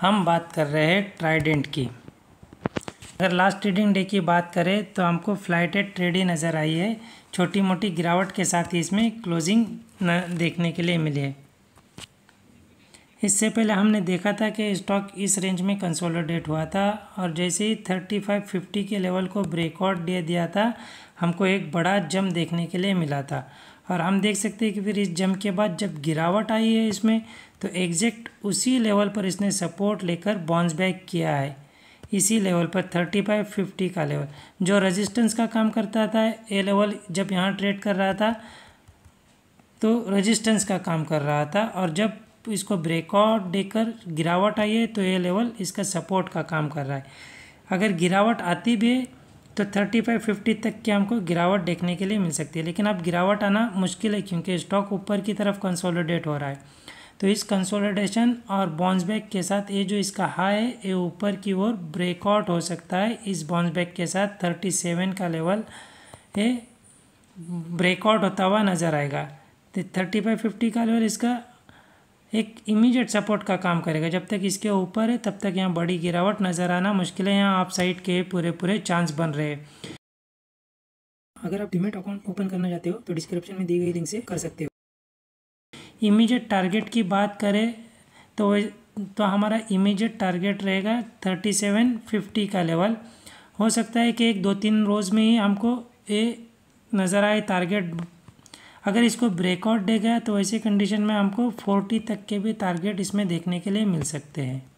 हम बात कर रहे हैं ट्राइडेंट की अगर लास्ट ट्रेडिंग डे की बात करें तो हमको फ्लाइटेड ट्रेडिंग नज़र आई है छोटी मोटी गिरावट के साथ ही इसमें क्लोजिंग देखने के लिए मिली है इससे पहले हमने देखा था कि स्टॉक इस रेंज में कंसोलिडेट हुआ था और जैसे ही थर्टी फाइव फिफ्टी के लेवल को ब्रेकआउट दे दिया था हमको एक बड़ा जम देखने के लिए मिला था और हम देख सकते हैं कि फिर इस जम के बाद जब गिरावट आई है इसमें तो एग्जैक्ट उसी लेवल पर इसने सपोर्ट लेकर बाउंस बैक किया है इसी लेवल पर थर्टी फाइव फिफ्टी का लेवल जो रेजिस्टेंस का काम करता था ये लेवल जब यहाँ ट्रेड कर रहा था तो रेजिस्टेंस का काम कर रहा था और जब इसको ब्रेकआउट देकर गिरावट आई है तो ये लेवल इसका सपोर्ट का काम कर रहा है अगर गिरावट आती भी है तो थर्टी फाइव फिफ्टी तक की हमको गिरावट देखने के लिए मिल सकती है लेकिन अब गिरावट आना मुश्किल है क्योंकि स्टॉक ऊपर की तरफ कंसोलिडेट हो रहा है तो इस कंसोलिडेशन और बॉन्स बैग के साथ ये जो इसका हाई है ये ऊपर की ओर ब्रेकआउट हो सकता है इस बॉन्स बैग के साथ थर्टी सेवन का लेवल ये ब्रेकआउट होता हुआ नज़र आएगा तो थर्टी फाइव फिफ्टी का लेवल इसका एक इमीडिएट सपोर्ट का काम करेगा जब तक इसके ऊपर है तब तक यहाँ बड़ी गिरावट नज़र आना मुश्किल है यहाँ आप साइड के पूरे पूरे चांस बन रहे हैं अगर आप डिमेट अकाउंट ओपन करना चाहते हो तो डिस्क्रिप्शन में दी गई लिंक से कर सकते हो इमीडिएट टारगेट की बात करें तो तो हमारा इमीडिएट टारगेट रहेगा थर्टी सेवन फिफ्टी का लेवल हो सकता है कि एक दो तीन रोज़ में ही हमको ये नज़र आए टारगेट अगर इसको ब्रेकआउट देगा तो ऐसे कंडीशन में हमको फोर्टी तक के भी टारगेट इसमें देखने के लिए मिल सकते हैं